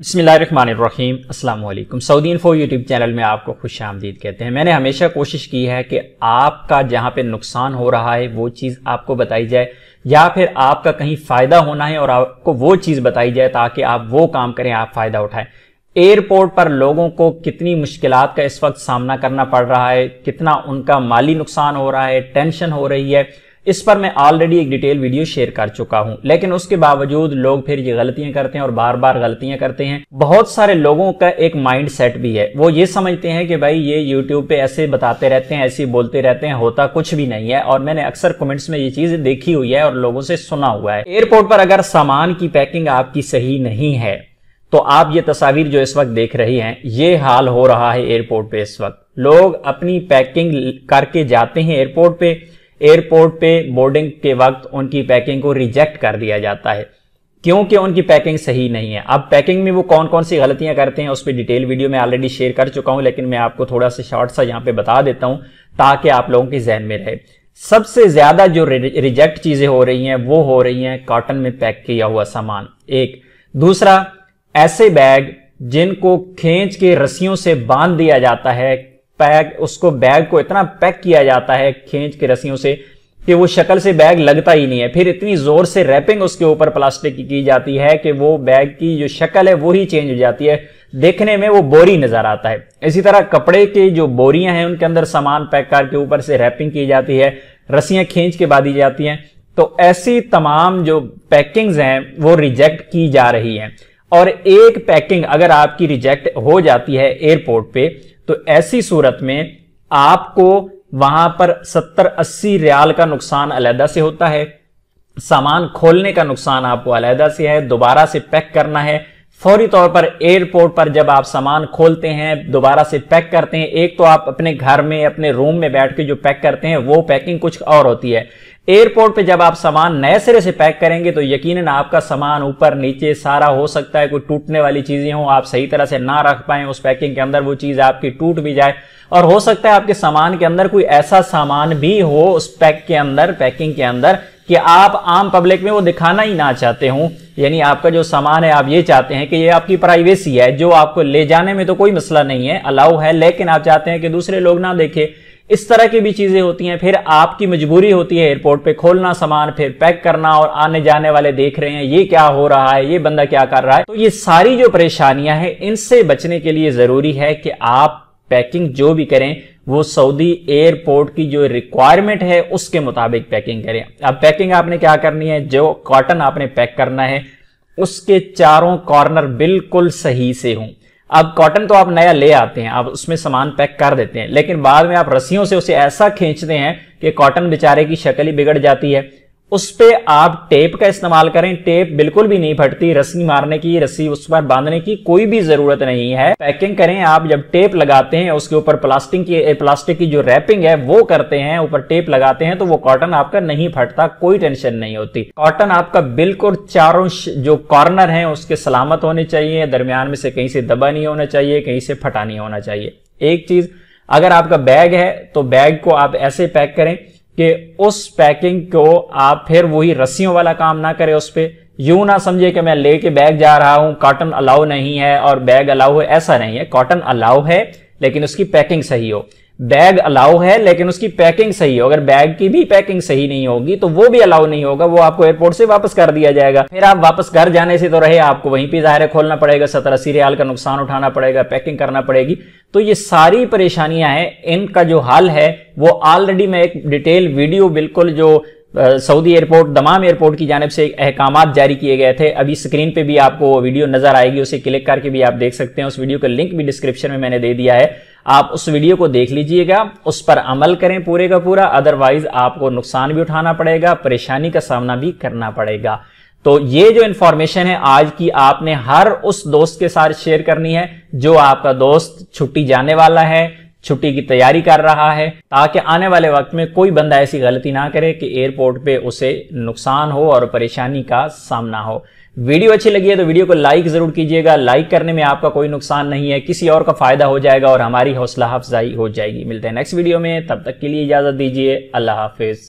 बसमीम अल्लाम Saudi info YouTube channel में आपको खुश आमदीद कहते हैं मैंने हमेशा कोशिश की है कि आपका जहाँ पे नुकसान हो रहा है वो चीज़ आपको बताई जाए या फिर आपका कहीं फ़ायदा होना है और आपको वो चीज़ बताई जाए ताकि आप वो काम करें आप फ़ायदा उठाएं एयरपोर्ट पर लोगों को कितनी मुश्किल का इस वक्त सामना करना पड़ रहा है कितना उनका माली नुकसान हो रहा है टेंशन हो रही है इस पर मैं ऑलरेडी एक डिटेल वीडियो शेयर कर चुका हूं लेकिन उसके बावजूद लोग फिर ये गलतियां करते हैं और बार बार गलतियां करते हैं बहुत सारे लोगों का एक माइंड सेट भी है वो ये समझते हैं कि भाई ये यूट्यूब पे ऐसे बताते रहते हैं ऐसे बोलते रहते हैं होता कुछ भी नहीं है और मैंने अक्सर कमेंट्स में ये चीज देखी हुई है और लोगों से सुना हुआ है एयरपोर्ट पर अगर सामान की पैकिंग आपकी सही नहीं है तो आप ये तस्वीर जो इस वक्त देख रही हैं ये हाल हो रहा है एयरपोर्ट पे इस वक्त लोग अपनी पैकिंग करके जाते हैं एयरपोर्ट पे एयरपोर्ट पे बोर्डिंग के वक्त उनकी पैकिंग को रिजेक्ट कर दिया जाता है क्योंकि उनकी पैकिंग सही नहीं है अब पैकिंग में वो कौन कौन सी गलतियां करते हैं उस पर डिटेल वीडियो में ऑलरेडी शेयर कर चुका हूं लेकिन मैं आपको थोड़ा सा शॉर्ट सा यहाँ पे बता देता हूं ताकि आप लोगों के जहन में रहे सबसे ज्यादा जो रिजेक्ट चीजें हो रही हैं वो हो रही हैं कॉटन में पैक किया हुआ सामान एक दूसरा ऐसे बैग जिनको खींच के रस्सियों से बांध दिया जाता है पैक उसको बैग को इतना पैक किया जाता है खींच के रस्सियों से कि वो शक्ल से बैग लगता ही नहीं है फिर इतनी जोर से रैपिंग उसके ऊपर प्लास्टिक की की जाती है कि वो बैग की जो शक्ल है वो ही चेंज हो जाती है देखने में वो बोरी नजर आता है इसी तरह कपड़े की जो बोरियां हैं उनके अंदर सामान पैक करके ऊपर से रैपिंग की जाती है रस्सियां खींच के बांधी जाती हैं तो ऐसी तमाम जो पैकिंग्स हैं वो रिजेक्ट की जा रही हैं और एक पैकिंग अगर आपकी रिजेक्ट हो जाती है एयरपोर्ट पे तो ऐसी सूरत में आपको वहां पर 70-80 रियाल का नुकसान अलहदा से होता है सामान खोलने का नुकसान आपको अलहदा से है दोबारा से पैक करना है फौरी तौर पर एयरपोर्ट पर जब आप सामान खोलते हैं दोबारा से पैक करते हैं एक तो आप अपने घर में अपने रूम में बैठ के जो पैक करते हैं वो पैकिंग कुछ और होती है एयरपोर्ट पे जब आप सामान नए सिरे से पैक करेंगे तो यकीनन आपका सामान ऊपर नीचे सारा हो सकता है कोई टूटने वाली चीजें हो आप सही तरह से ना रख पाए उस पैकिंग के अंदर वो चीज आपकी टूट भी जाए और हो सकता है आपके सामान के अंदर कोई ऐसा सामान भी हो उस पैक के अंदर पैकिंग के अंदर कि आप आम पब्लिक में वो दिखाना ही ना चाहते हो यानी आपका जो सामान है आप ये चाहते हैं कि ये आपकी प्राइवेसी है जो आपको ले जाने में तो कोई मसला नहीं है अलाउ है लेकिन आप चाहते हैं कि दूसरे लोग ना देखें इस तरह की भी चीजें होती हैं फिर आपकी मजबूरी होती है एयरपोर्ट पे खोलना सामान फिर पैक करना और आने जाने वाले देख रहे हैं ये क्या हो रहा है ये बंदा क्या कर रहा है तो ये सारी जो परेशानियां हैं इनसे बचने के लिए जरूरी है कि आप पैकिंग जो भी करें वो सऊदी एयरपोर्ट की जो रिक्वायरमेंट है उसके मुताबिक पैकिंग करें अब पैकिंग आपने क्या करनी है जो कॉटन आपने पैक करना है उसके चारों कॉर्नर बिल्कुल सही से हों अब कॉटन तो आप नया ले आते हैं आप उसमें सामान पैक कर देते हैं लेकिन बाद में आप रस्सियों से उसे ऐसा खींचते हैं कि कॉटन बेचारे की शक्ल ही बिगड़ जाती है उस पर आप टेप का इस्तेमाल करें टेप बिल्कुल भी नहीं फटती रस्सी मारने की रस्सी उस पर बांधने की कोई भी जरूरत नहीं है पैकिंग करें आप जब टेप लगाते हैं उसके ऊपर प्लास्टिक की प्लास्टिक की जो रैपिंग है वो करते हैं ऊपर टेप लगाते हैं तो वो कॉटन आपका नहीं फटता कोई टेंशन नहीं होती कॉटन आपका बिल्कुल चारों जो कॉर्नर है उसके सलामत होने चाहिए दरमियान में से कहीं से दबा नहीं होना चाहिए कहीं से फटा नहीं होना चाहिए एक चीज अगर आपका बैग है तो बैग को आप ऐसे पैक करें कि उस पैकिंग को आप फिर वही रस्सियों वाला काम ना करें उस पर यूं ना समझे कि मैं लेके बैग जा रहा हूं कॉटन अलाउ नहीं है और बैग अलाउ है ऐसा नहीं है कॉटन अलाउ है लेकिन उसकी पैकिंग सही हो बैग अलाउ है लेकिन उसकी पैकिंग सही हो अगर बैग की भी पैकिंग सही नहीं होगी तो वो भी अलाउ नहीं होगा वो आपको एयरपोर्ट से वापस कर दिया जाएगा फिर आप वापस घर जाने से तो रहे आपको वहीं पे जाहिर खोलना पड़ेगा सत्रह अस्सी रियाल का नुकसान उठाना पड़ेगा पैकिंग करना पड़ेगी तो ये सारी परेशानियां हैं इनका जो हल है वो ऑलरेडी मैं एक डिटेल वीडियो बिल्कुल जो सऊदी एयरपोर्ट दमाम एयरपोर्ट की जानब से अहकाम जारी किए गए थे अभी स्क्रीन पे भी आपको वीडियो नजर आएगी उसे क्लिक करके भी आप देख सकते हैं उस वीडियो का लिंक भी डिस्क्रिप्शन में मैंने दे दिया है आप उस वीडियो को देख लीजिएगा उस पर अमल करें पूरे का पूरा अदरवाइज आपको नुकसान भी उठाना पड़ेगा परेशानी का सामना भी करना पड़ेगा तो ये जो इंफॉर्मेशन है आज की आपने हर उस दोस्त के साथ शेयर करनी है जो आपका दोस्त छुट्टी जाने वाला है छुट्टी की तैयारी कर रहा है ताकि आने वाले वक्त में कोई बंदा ऐसी गलती ना करे कि एयरपोर्ट पे उसे नुकसान हो और परेशानी का सामना हो वीडियो अच्छी लगी है तो वीडियो को लाइक जरूर कीजिएगा लाइक करने में आपका कोई नुकसान नहीं है किसी और का फायदा हो जाएगा और हमारी हौसला अफजाई हो जाएगी मिलते हैं नेक्स्ट वीडियो में तब तक के लिए इजाजत दीजिए अल्लाह हाफिज